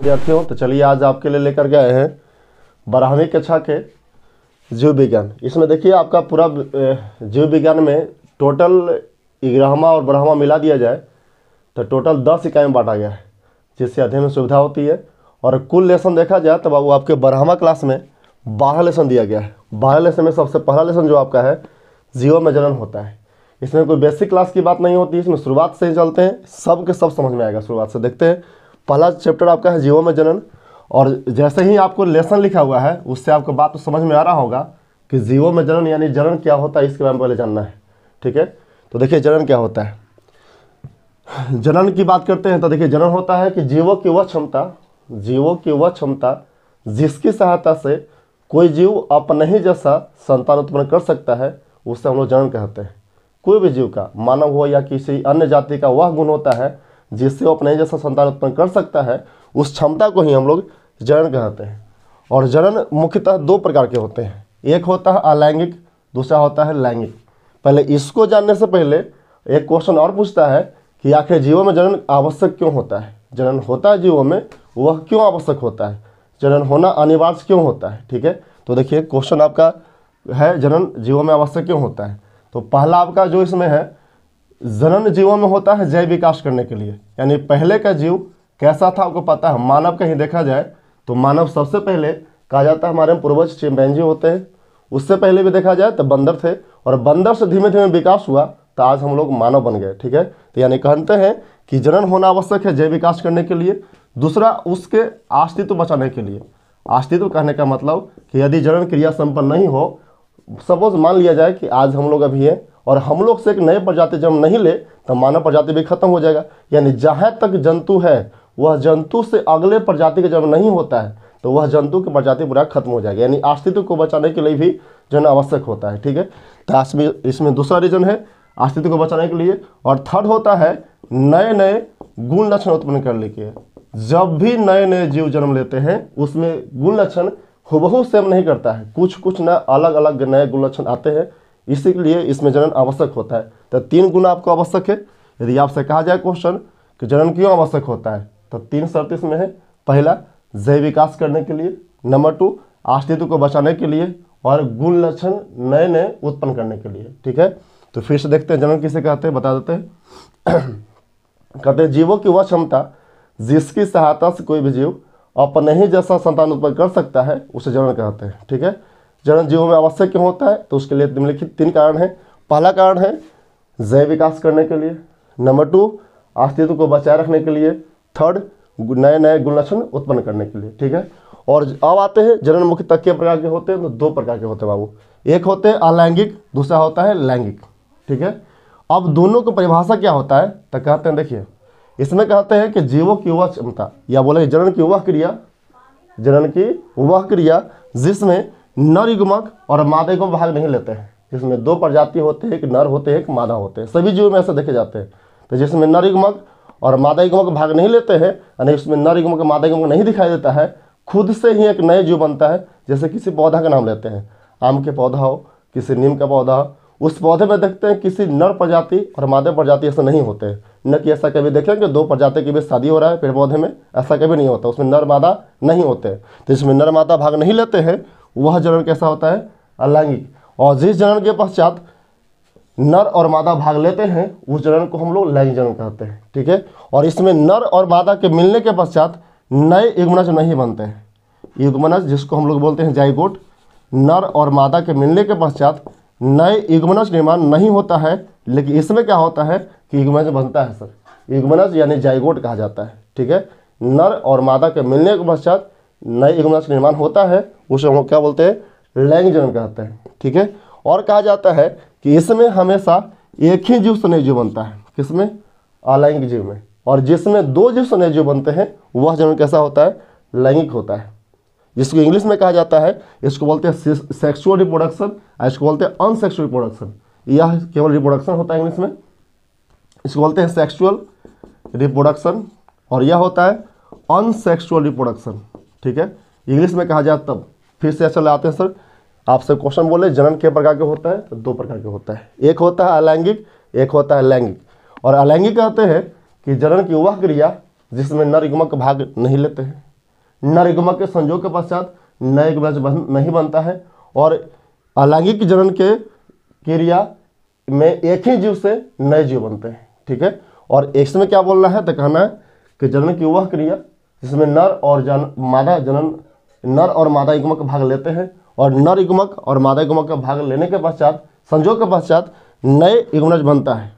विद्यार्थियों तो चलिए आज आपके लिए लेकर गए हैं बारहवीं कक्षा के जीव विज्ञान इसमें देखिए आपका पूरा जीव विज्ञान में टोटल ग्रहमा और ब्रह्मा मिला दिया जाए तो टोटल दस इकाई में बांटा गया है जिससे अध्ययन में सुविधा होती है और कुल लेसन देखा जाए तो वो आपके बारहवा क्लास में बारह लेसन दिया गया है बारह लेसन में सबसे पहला लेसन जो आपका है जीवो में जनन होता है इसमें कोई बेसिक क्लास की बात नहीं होती इसमें शुरुआत से ही चलते हैं सब के सब समझ में आएगा शुरुआत से देखते हैं पहला चैप्टर आपका है जीवो में जनन और जैसे ही आपको लेसन लिखा हुआ है उससे आपको बात तो समझ में आ रहा होगा कि जीवों में जनन यानी जनन क्या होता है इसके बारे में पहले जानना है ठीक है तो देखिए जनन क्या होता है जनन की बात करते हैं तो देखिए जनन होता है कि जीवों की वह क्षमता जीवों की वह क्षमता जिसकी सहायता से कोई जीव अपने ही जैसा संतान उत्पन्न कर सकता है उससे हम लोग जनन कहते हैं कोई भी जीव का मानव हो या किसी अन्य जाति का वह गुण होता है जिससे वो अपने जैसा संतान उत्पन्न कर सकता है उस क्षमता को ही हम लोग जनन कहते हैं और जनन मुख्यतः दो प्रकार के होते हैं एक होता है अलैंगिक दूसरा होता है लैंगिक पहले इसको जानने से पहले एक क्वेश्चन और पूछता है कि आखिर जीवों में जनन आवश्यक क्यों होता है जनन होता है जीवों में वह क्यों आवश्यक होता है जनन होना अनिवार्य क्यों होता है ठीक है तो देखिए क्वेश्चन आपका है जनन जीवों में आवश्यक क्यों होता है तो पहला आपका जो इसमें है जनन जीवों में होता है जैव विकास करने के लिए यानी पहले का जीव कैसा था आपको पता है मानव कहीं देखा जाए तो मानव सबसे पहले कहा जाता है हमारे पूर्वज जी होते हैं उससे पहले भी देखा जाए तो बंदर थे और बंदर से धीमे धीमे विकास हुआ तो आज हम लोग मानव बन गए ठीक है तो यानी कहते हैं कि जनन होना आवश्यक है जैव विकास करने के लिए दूसरा उसके अस्तित्व बचाने के लिए अस्तित्व कहने का मतलब कि यदि जनन क्रिया संपन्न नहीं हो सपोज मान लिया जाए कि आज हम लोग अभी हैं और हम लोग से एक नए प्रजाति जब नहीं ले तो मानव प्रजाति भी खत्म हो जाएगा यानी जहाँ तक जंतु है वह जंतु से अगले प्रजाति का जब नहीं होता है तो वह जंतु की प्रजाति पूरा खत्म हो जाएगी यानी अस्तित्व को बचाने के लिए भी जो है आवश्यक होता है ठीक है तो इसमें दूसरा रीजन है अस्तित्व को बचाने के लिए और थर्ड होता है नए नए गुण लक्षण उत्पन्न करने के जब भी नए नए जीव जन्म लेते हैं उसमें गुण लक्षण हुबहू सेम नहीं करता है कुछ कुछ ना अलग अलग नए गुण लक्षण आते हैं इसीलिए इसमें जनन आवश्यक होता है तो तीन गुण आपको आवश्यक है यदि आपसे कहा जाए क्वेश्चन कि जनन क्यों आवश्यक होता है तो तीन शर्त इसमें है पहला जय विकास करने के लिए नंबर टू अस्तित्व को बचाने के लिए और गुण लक्षण नए नए उत्पन्न करने के लिए ठीक है तो फिर से देखते हैं जनन किसे कहते हैं बता देते हैं कहते हैं जीवों की वह क्षमता जिसकी सहायता से कोई भी जीव अपने ही जैसा संतान उत्पन्न कर सकता है उसे जनन कहते हैं ठीक है जनन जीवों में आवश्यक क्यों होता है तो उसके लिए निम्नलिखित तीन कारण हैं पहला कारण है जैव विकास करने के लिए नंबर टू अस्तित्व को बचाए रखने के लिए थर्ड नए नए गुणलक्षण उत्पन्न करने के लिए ठीक है और अब आते हैं जनन मुख्य तक के प्रकार के होते हैं तो दो प्रकार के होते हैं बाबू एक होते हैं अलैंगिक दूसरा होता है लैंगिक ठीक है अब दोनों की परिभाषा क्या होता है तो कहते हैं देखिए इसमें कहते हैं कि जीवों की वह क्षमता या बोले जनन की वह क्रिया जनन की वह क्रिया जिसमें नर युग्मक और मादा युग्मक भाग नहीं लेते हैं जिसमें दो प्रजाति होते हैं एक नर होते हैं एक मादा होते हैं सभी जीव में ऐसे देखे जाते हैं तो जिसमें नर युग्मक और मादा युग्मक भाग नहीं लेते हैं यानी उसमें नर युग्मक मादा युग्मक नहीं दिखाई देता है खुद से ही एक नए जीव बनता है जैसे किसी पौधा का नाम लेते हैं आम के पौधा हो किसी नीम का पौधा हो उस पौधे में देखते हैं किसी नर प्रजाति और मादा प्रजाति ऐसे नहीं होते न कि ऐसा कभी देखें कि दो प्रजाति के बीच शादी हो रहा है पेड़ पौधे में ऐसा कभी नहीं होता उसमें नर मादा नहीं होते तो इसमें नर मादा भाग नहीं लेते हैं वह जनन कैसा होता है अलैंगिक और जिस जनन के पश्चात नर और मादा भाग लेते हैं उस जनन को हम लोग लैंगिक जनन कहते हैं ठीक है और इसमें नर और मादा के मिलने के पश्चात नए युगमनज नहीं बनते हैं युगमनज जिसको हम लोग बोलते हैं जाइगोट नर और मादा के मिलने के पश्चात नए युगमनज निर्माण नहीं होता है लेकिन इसमें क्या होता है कि युगमनज बनता है सर युगमनज यानी जाइगोट कहा जाता है ठीक है नर और मादा के मिलने के पश्चात नए एगोनास का निर्माण होता है उसे हम क्या बोलते हैं लैंग जन्म कहते हैं ठीक है और कहा जाता है कि इसमें हमेशा एक ही जीव जीव बनता है किसमें अलैंगिक जीव में और जिसमें दो जीव जीव बनते हैं वह जन्म कैसा होता है लैंगिक होता है जिसको इंग्लिश में कहा जाता है इसको बोलते हैं सेक्सुअल रिप्रोडक्शन और इसको बोलते हैं अनसेक्सुअल रिप्रोडक्शन यह केवल रिप्रोडक्शन होता है इंग्लिश में इसको बोलते हैं सेक्सुअल रिप्रोडक्शन और यह होता है अनसेक्सुअल रिप्रोडक्शन ठीक है इंग्लिश में कहा जाए तब फिर से ऐसा लाते हैं सर आपसे क्वेश्चन बोले जनन के प्रकार के होता है तो दो प्रकार के होता है एक होता है अलैंगिक एक होता है लैंगिक और अलैंगिक कहते हैं कि जनन की वह क्रिया जिसमें नर भाग नहीं लेते हैं नर के संयोग के पश्चात नए युग्मज नहीं बनता है और अलैंगिक जनन के क्रिया में एक ही जीव से नए जीव बनते हैं ठीक है और एक क्या बोलना है तो कहना है कि जनन की वह क्रिया जिसमें नर और जन मादा जनन नर और मादा युग्मक भाग लेते हैं और नर युग्मक और मादा युग्मक का भाग लेने के पश्चात संजोग के पश्चात नए युग्मनज बनता है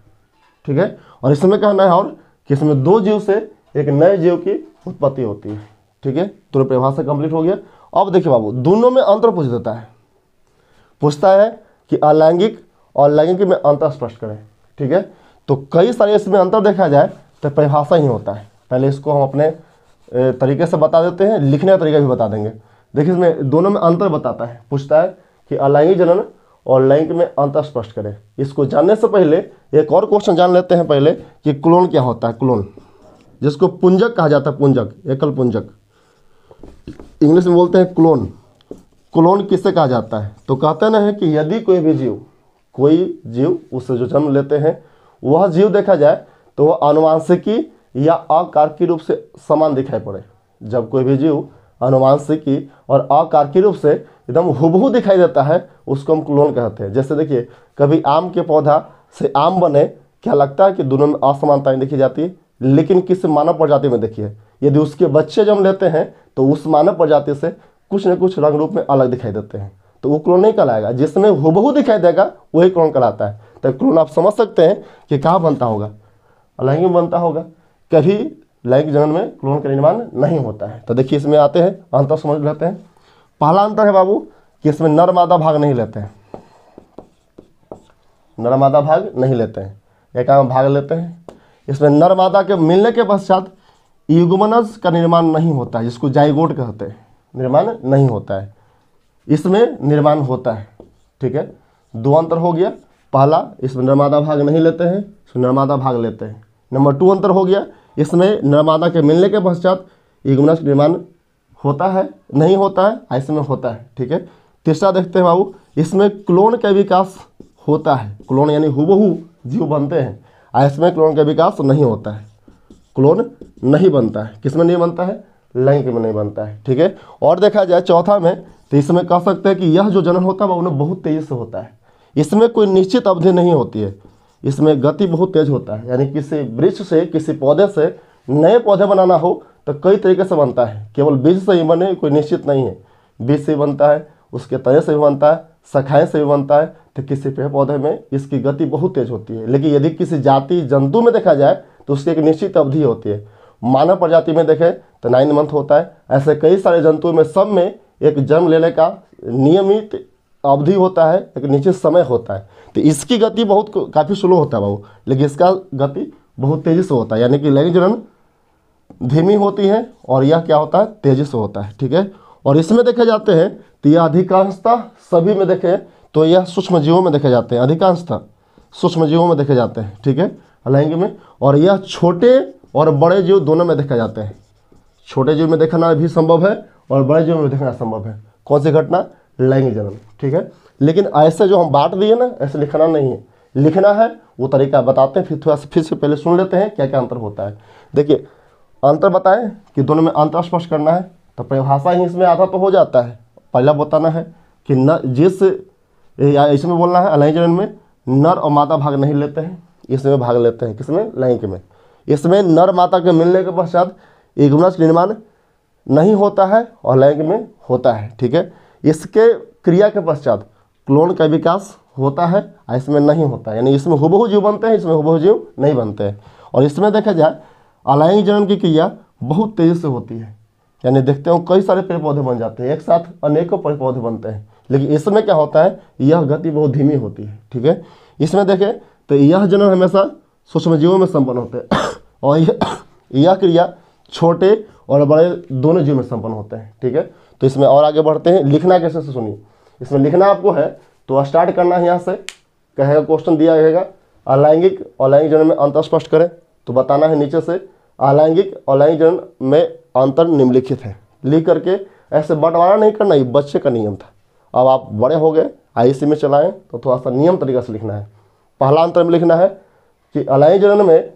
ठीक है और इसमें कहना है और कि इसमें दो जीव से एक नए जीव की उत्पत्ति होती है ठीक है तुरंत परिभाषा कंप्लीट हो गया अब देखिए बाबू दोनों में अंतर पूछ देता है पूछता है कि अलैंगिक और लैंगिक में अंतर स्पष्ट करें ठीक है तो कई सारे इसमें अंतर देखा जाए तो परिभाषा ही होता है पहले इसको हम अपने तरीके से बता देते हैं लिखने का तरीका भी बता देंगे देखिए इसमें दोनों में अंतर बताता है पूछता है कि अलैंगिक जनन और लैंगिक में अंतर स्पष्ट करें इसको जानने से पहले एक और क्वेश्चन जान लेते हैं पहले कि क्लोन क्या होता है क्लोन जिसको पुंजक कहा जाता है पुंजक एकल पुंजक इंग्लिश में बोलते हैं क्लोन क्लोन किससे कहा जाता है तो कहते ना है कि यदि कोई भी जीव कोई जीव उससे जो जन्म लेते हैं वह जीव देखा जाए तो वह आनुवांशिकी या अकार्की रूप से समान दिखाई पड़े जब कोई भी जीव अनुवांशिकी और अकार्की रूप से एकदम हुबहू दिखाई देता है उसको हम क्लोन कहते हैं जैसे देखिए कभी आम के पौधा से आम बने क्या लगता है कि दोनों में असमानताएँ देखी जाती है लेकिन किसी मानव प्रजाति में देखिए यदि उसके बच्चे जब लेते हैं तो उस मानव प्रजाति से कुछ न कुछ रंग रूप में अलग दिखाई देते हैं तो वो क्लोन नहीं कहलाएगा जिसमें हुबहू दिखाई देगा वही क्लोन कहलाता है तो क्लोन आप समझ सकते हैं कि कहाँ बनता होगा अलग ही बनता होगा कभी लैंगिक जनन में क्लोन का निर्माण नहीं होता है तो देखिए इसमें आते हैं अंतर समझ लेते हैं पहला अंतर है बाबू कि इसमें नर मादा भाग नहीं लेते हैं नर मादा भाग नहीं लेते हैं एक काम भाग लेते हैं इसमें नर मादा के मिलने के पश्चात युगमनज का निर्माण नहीं होता है जिसको जाइगोट कहते हैं निर्माण नहीं होता है इसमें निर्माण होता है ठीक है दो अंतर हो गया पहला इसमें नर्मादा भाग नहीं लेते हैं इसमें नर्मादा भाग लेते हैं नंबर टू अंतर हो गया इसमें नर्मदा के मिलने के पश्चात ये का निर्माण होता है नहीं होता है ऐसे में होता है ठीक है तीसरा देखते हैं बाबू इसमें क्लोन का विकास होता है क्लोन यानी हुबहू जीव बनते हैं ऐसे में क्लोन का विकास नहीं होता है क्लोन नहीं बनता है किसमें नहीं बनता है लैंग में नहीं बनता है ठीक है और देखा जाए चौथा में तो इसमें कह सकते हैं कि यह जो जनन होता है वह उन्हें बहुत तेज़ी से होता है इसमें कोई निश्चित अवधि नहीं होती है इसमें गति बहुत तेज होता है यानी किसी वृक्ष से किसी पौधे से नए पौधे बनाना हो तो कई तरीके से बनता है केवल बीज से ही बने कोई निश्चित नहीं है बीज से बनता है उसके तने से भी बनता है शाखाएँ से भी बनता है तो किसी पेड़ पौधे में इसकी गति बहुत तेज होती है लेकिन यदि किसी जाति जंतु में देखा जाए तो उसकी एक निश्चित अवधि होती है मानव प्रजाति में देखें तो नाइन मंथ होता है ऐसे कई सारे जंतुओं में सब में एक जन्म लेने का नियमित अवधि होता है एक नीचे समय होता है तो इसकी गति बहुत काफ़ी स्लो होता है बाबू लेकिन इसका गति बहुत तेज़ी से होता है यानी कि लैंग जनन धीमी होती है और यह क्या होता है तेज़ी से होता है ठीक है और इसमें देखे जाते हैं तो यह अधिकांशता सभी में देखें तो यह सूक्ष्म जीवों में देखे जाते हैं अधिकांशता सूक्ष्म जीवों में देखे जाते हैं ठीक है लैंग में और यह छोटे और बड़े जीव दोनों में देखे जाते हैं छोटे जीव में देखना भी संभव है और बड़े जीव में देखना संभव है कौन सी घटना लेंगे जन्म ठीक है लेकिन ऐसे जो हम बांट दिए ना ऐसे लिखना नहीं है लिखना है वो तरीका बताते हैं फिर थोड़ा सा फिर से पहले सुन लेते हैं क्या क्या अंतर होता है देखिए अंतर बताएं कि दोनों में अंतर स्पष्ट करना है तो परिभाषा ही इसमें आधा तो हो जाता है पहला बताना है कि न जिस इसमें बोलना है अलैंग जनन में नर और माता भाग नहीं लेते हैं इसमें भाग लेते हैं किसमें लैंग में इसमें नर माता के मिलने के पश्चात एक निर्माण नहीं होता है और लैंग में होता है ठीक है इसके क्रिया के पश्चात क्लोन का विकास होता है और इसमें नहीं होता है यानी इसमें हुबहू जीव बनते हैं इसमें हुबहू जीव नहीं बनते हैं और इसमें देखा जाए अलायंग जनन की क्रिया बहुत तेज़ी से होती है यानी देखते हो कई सारे पेड़ पौधे बन जाते हैं एक साथ अनेकों पेड़ पौधे बनते हैं लेकिन इसमें क्या होता है यह गति बहुत धीमी होती है ठीक है इसमें देखें तो यह जनन हमेशा सूक्ष्मजीवों में संपन्न होते हैं और यह क्रिया छोटे और बड़े दोनों जीव में संपन्न होते हैं ठीक है तो इसमें और आगे बढ़ते हैं लिखना कैसे से सुनिए इसमें लिखना आपको है तो स्टार्ट करना है यहाँ से कहेगा क्वेश्चन दिया जाएगा अलैंगिक अलैंगिक जन में अंतर स्पष्ट करें तो बताना है नीचे से अलैंगिक अलैंगिक जन में अंतर निम्नलिखित है लिख करके ऐसे बंटवारा नहीं करना ये बच्चे का नियम था अब आप बड़े हो गए आई में चलाएं तो थोड़ा सा नियम तरीका से लिखना है पहला अंतर में लिखना है कि अलैंगिक जन में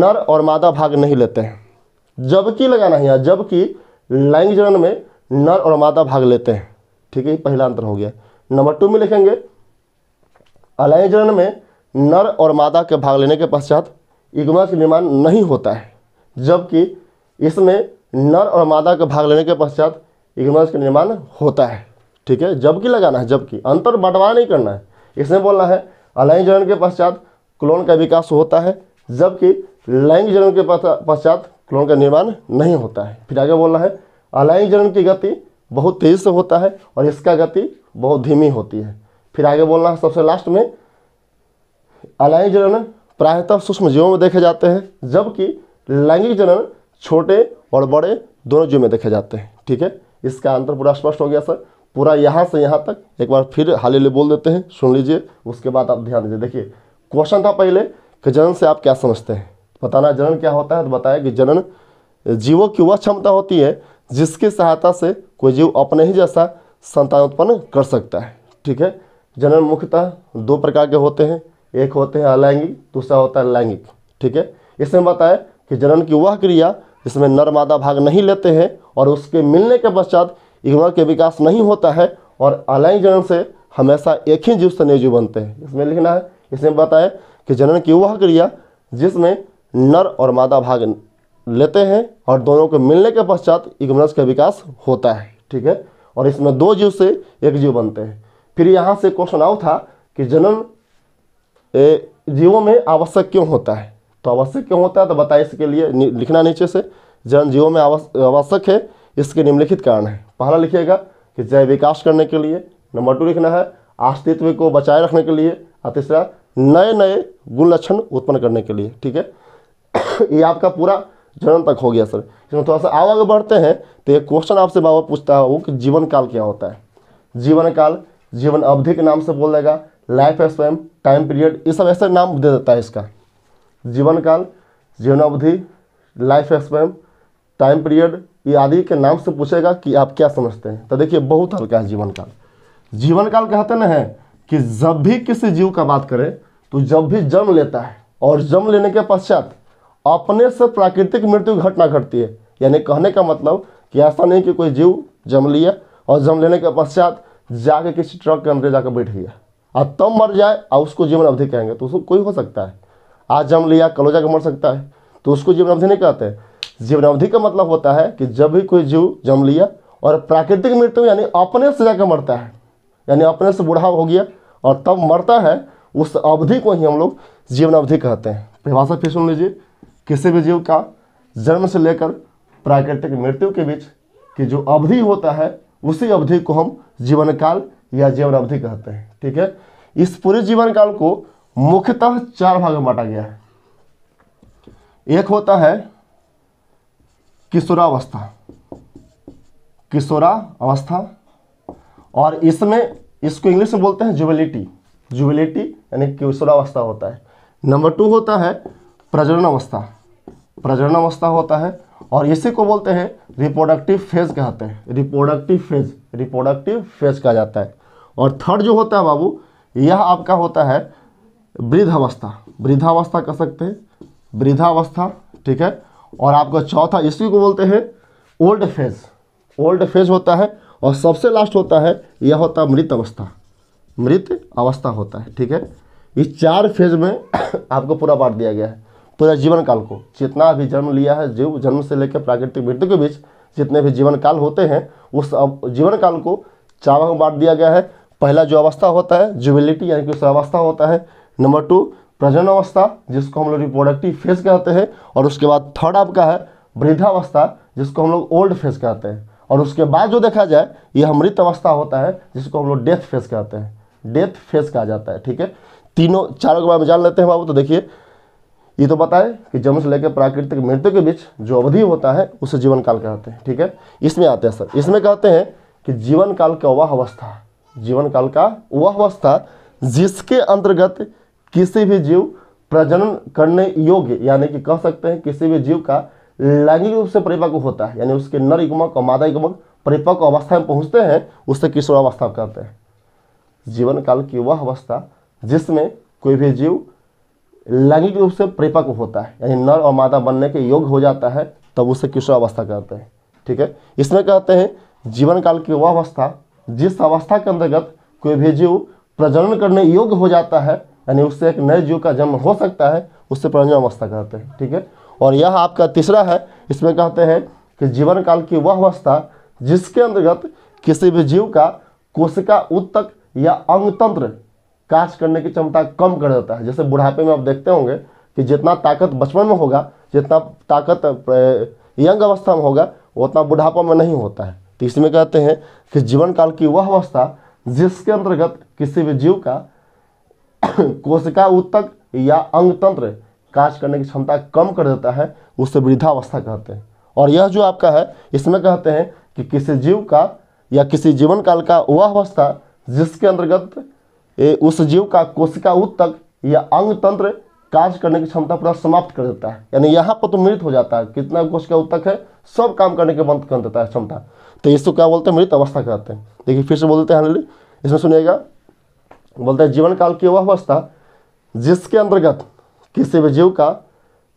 नर और मादा भाग नहीं लेते हैं जबकि लगाना है यहाँ जबकि लैंगिक जन में नर और मादा भाग लेते हैं ठीक है पहला अंतर हो गया नंबर टू में लिखेंगे अलयजन में नर और मादा के भाग लेने के पश्चात युग्मा का निर्माण नहीं होता है जबकि इसमें नर और मादा के भाग लेने के पश्चात युग्मा का निर्माण होता है ठीक है जबकि लगाना है जबकि अंतर बंटवारा नहीं करना है इसमें बोलना है अलाइन जनन के पश्चात क्लोन का विकास होता है जबकि लैंग जनन के पश्चात क्लोन का निर्माण नहीं होता है फिर आगे बोलना है अलाइन जनन की गति बहुत तेज से होता है और इसका गति बहुत धीमी होती है फिर आगे बोलना है सबसे लास्ट में अलाइन जनन प्रायतः सूक्ष्म जीवों में देखे जाते हैं जबकि लैंगिक जनन छोटे और बड़े दोनों जीव में देखे जाते हैं ठीक है इसका अंतर पूरा स्पष्ट हो गया सर पूरा यहाँ से यहाँ तक एक बार फिर हाल ही बोल देते हैं सुन लीजिए उसके बाद आप ध्यान दीजिए देखिए क्वेश्चन था पहले कि जनन से आप क्या समझते हैं बताना जनन क्या होता है तो बताया कि जनन जीवों की वह क्षमता होती है जिसकी सहायता से कोई जीव अपने ही जैसा संतान उत्पन्न कर सकता है ठीक है जनन मुख्यतः दो प्रकार के होते हैं एक होते हैं अलैंगिक दूसरा होता है लैंगिक ठीक है इसमें बताया कि जनन की वह क्रिया जिसमें नर मादा भाग नहीं लेते हैं और उसके मिलने के पश्चात युवा के विकास नहीं होता है और अलैंगिक जनन से हमेशा एक ही जीव से जीव बनते हैं इसमें लिखना है इसमें बताया कि जनन की वह क्रिया जिसमें नर और मादा भाग लेते हैं और दोनों के मिलने के पश्चात इग्नस का विकास होता है ठीक है और इसमें दो जीव से एक जीव बनते हैं फिर यहाँ से क्वेश्चन आओ था कि जनन ए, जीवों में आवश्यक क्यों होता है तो आवश्यक क्यों होता है तो बताए इसके लिए लिखना नीचे से जनन जीवों में आवश्यक है इसके निम्नलिखित कारण है पहला लिखिएगा कि जय विकास करने के लिए नंबर टू लिखना है अस्तित्व को बचाए रखने के लिए और तीसरा नए नए गुण लक्षण उत्पन्न करने के लिए ठीक है ये आपका पूरा जन्म तक हो गया सर इसमें थोड़ा सा आगे बढ़ते हैं तो एक क्वेश्चन आपसे बाबा पूछता है वो कि जीवन काल क्या होता है जीवन काल जीवन अवधि के नाम से बोल देगा लाइफ स्पैम टाइम पीरियड ये सब ऐसे नाम दे देता है इसका जीवन काल जीवन अवधि लाइफ स्पैम टाइम पीरियड ये आदि के नाम से पूछेगा कि आप क्या समझते हैं तो देखिए बहुत हल्का है जीवन काल जीवन काल कहते ना है कि जब भी किसी जीव का बात करें तो जब भी जन्म लेता है और जन्म लेने के पश्चात अपने से प्राकृतिक मृत्यु घटना घटती है यानी कहने का मतलब कि ऐसा नहीं कि कोई जीव जम लिया और जम लेने के पश्चात जाके किसी ट्रक के अंदर जाकर बैठ गया और तब मर जाए और उसको जीवन अवधि कहेंगे तो उसको कोई हो सकता है आज जम लिया कल जाकर मर सकता है तो उसको जीवन अवधि नहीं कहते जीवन अवधि का मतलब होता है कि जब भी कोई जीव जम लिया और प्राकृतिक मृत्यु यानी अपने से जाकर मरता है यानी अपने से बूढ़ा हो गया और तब मरता है उस अवधि को ही हम लोग जीवन अवधि कहते हैं परिभाषा फिर सुन लीजिए किसी भी जीव का जन्म से लेकर प्राकृतिक मृत्यु के बीच की जो अवधि होता है उसी अवधि को हम जीवन काल या जीवन अवधि कहते हैं ठीक है इस पूरे जीवन काल को मुख्यतः चार भाग में बांटा गया है एक होता है किशोरावस्था किशोरा अवस्था और इसमें इसको इंग्लिश में बोलते हैं जुबिलिटी जुबिलिटी यानी किशोरावस्था होता है नंबर टू होता है प्रजनन अवस्था प्रजनन अवस्था होता है और इसी को बोलते हैं रिप्रोडक्टिव फेज कहते हैं रिप्रोडक्टिव फेज रिप्रोडक्टिव फेज कहा जाता है और थर्ड जो होता है बाबू यह आपका होता है वृद्धावस्था वृद्धावस्था कह सकते हैं वृद्धावस्था ठीक है और आपका चौथा इसी को बोलते हैं ओल्ड फेज ओल्ड फेज होता है और सबसे लास्ट होता है यह होता है मृत अवस्था मृत अवस्था होता है ठीक है इस चार फेज में आपको पूरा बांट दिया गया है पूरा जीवन काल को जितना भी जन्म लिया है जीव जन्म से लेकर प्राकृतिक मृत्यु के बीच जितने भी जीवन काल होते हैं उस जीवन काल को चार भाग में बांट दिया गया है पहला जो अवस्था होता है जुबिलिटी यानी कि उस अवस्था होता है नंबर टू प्रजन अवस्था जिसको हम लोग रिप्रोडक्टिव फेज कहते हैं और उसके बाद थर्ड आपका है वृद्धावस्था जिसको हम लोग ओल्ड फेज कहते हैं और उसके बाद जो देखा जाए यह मृत अवस्था होता है जिसको हम लोग डेथ फेज कहते हैं डेथ फेज कहा जाता है ठीक है तीनों चारों के बारे में जान लेते हैं बाबू तो देखिए ये तो बताए कि जन्म से लेकर प्राकृतिक मृत्यु के बीच जो अवधि होता है उसे जीवन काल कहते हैं ठीक है इसमें आते हैं सर इसमें कहते हैं कि जीवन काल का वह अवस्था जीवन काल का वह अवस्था जिसके अंतर्गत किसी भी जीव प्रजनन करने योग्य यानी कि कह सकते हैं किसी भी जीव का लैंगिक रूप से परिपक्व होता है यानी उसके नर युग्मक और मादा युग्मक परिपक्व अवस्था में पहुंचते हैं उससे किशोरावस्था कहते हैं जीवन काल की वह अवस्था जिसमें कोई भी जीव लैंगिक रूप से परिपक्व होता है यानी नर और मादा बनने के योग्य हो जाता है तब उसे किशोरावस्था कहते हैं ठीक है इसमें कहते हैं जीवन काल की वह अवस्था जिस अवस्था के अंतर्गत कोई भी जीव प्रजनन करने योग्य हो जाता है यानी उससे एक नए जीव का जन्म हो सकता है उससे प्रजन अवस्था कहते हैं ठीक है और यह आपका तीसरा है इसमें कहते हैं कि जीवन काल की वह अवस्था जिसके अंतर्गत किसी भी जीव का कोशिका उत्तक या अंग तंत्र कास्ट करने की क्षमता कम कर देता है जैसे बुढ़ापे में आप देखते होंगे कि जितना ताकत बचपन में होगा जितना ताकत यंग अवस्था में होगा उतना बुढ़ापा में नहीं होता है तो इसमें कहते हैं कि जीवन काल की वह अवस्था जिसके अंतर्गत किसी भी जीव का कोशिका उत्तक या अंग तंत्र कार्य करने की क्षमता कम कर देता है उसे वृद्धावस्था कहते हैं और यह जो आपका है इसमें कहते हैं कि किसी जीव का या किसी जीवन काल का वह अवस्था जिसके अंतर्गत ए, उस जीव का कोशिका उत्तक या अंग तंत्र कार्य करने की क्षमता पूरा समाप्त कर देता है यानी यहाँ पर तो मृत हो जाता है कितना कोशिका उत्तक है सब काम करने के बंद कर देता है क्षमता तो इसको क्या बोलते हैं मृत अवस्था कहते हैं देखिए फिर से बोलते हैं इसमें सुनिएगा बोलते हैं जीवन काल की वह अवस्था जिसके अंतर्गत किसी भी जीव का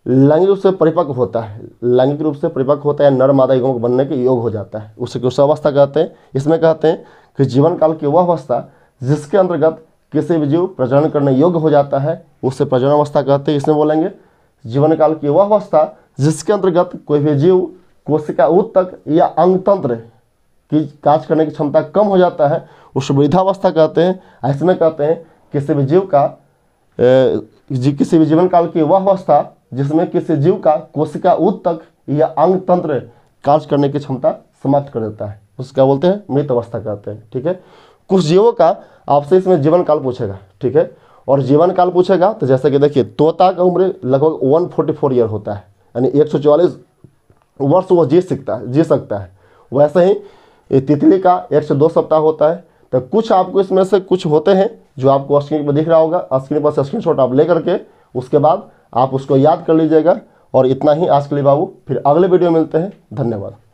लैंगिक रूप से परिपक्व होता है लैंगिक रूप से परिपक्व होता है नर मादा को बनने के योग हो जाता है उसको उस अवस्था कहते हैं इसमें कहते हैं कि जीवन काल की वह अवस्था जिसके अंतर्गत किसी भी जीव प्रजनन करने योग्य हो जाता है उसे प्रजनन अवस्था कहते हैं इसमें बोलेंगे जीवन काल की वह अवस्था जिसके अंतर्गत कोई भी जीव कोशिका उत्तक या अंगतंत्र की काज करने की क्षमता कम हो जाता है उस वृद्धावस्था कहते हैं ऐसे में कहते हैं किसी भी जीव का जी किसी भी जीवन काल की वह अवस्था जिसमें किसी जीव का कोशिका उत्तक या अंग तंत्र कार्य करने की क्षमता समाप्त कर देता है उसका बोलते हैं मृत अवस्था कहते हैं ठीक है कुछ जीवों का आपसे इसमें जीवन काल पूछेगा ठीक है और जीवन काल पूछेगा तो जैसा कि देखिए तोता का उम्र लगभग वन फोर्टी फोर ईयर होता है यानी एक सौ चवालीस वर्ष वह जी सकता है जी सकता है वैसे ही तितली का एक से दो सप्ताह होता है तो कुछ आपको इसमें से कुछ होते हैं जो आपको स्क्रीन पर दिख रहा होगा स्क्रीन पर स्क्रीन शॉट आप ले करके उसके बाद आप उसको याद कर लीजिएगा और इतना ही आज के लिए बाबू फिर अगले वीडियो मिलते हैं धन्यवाद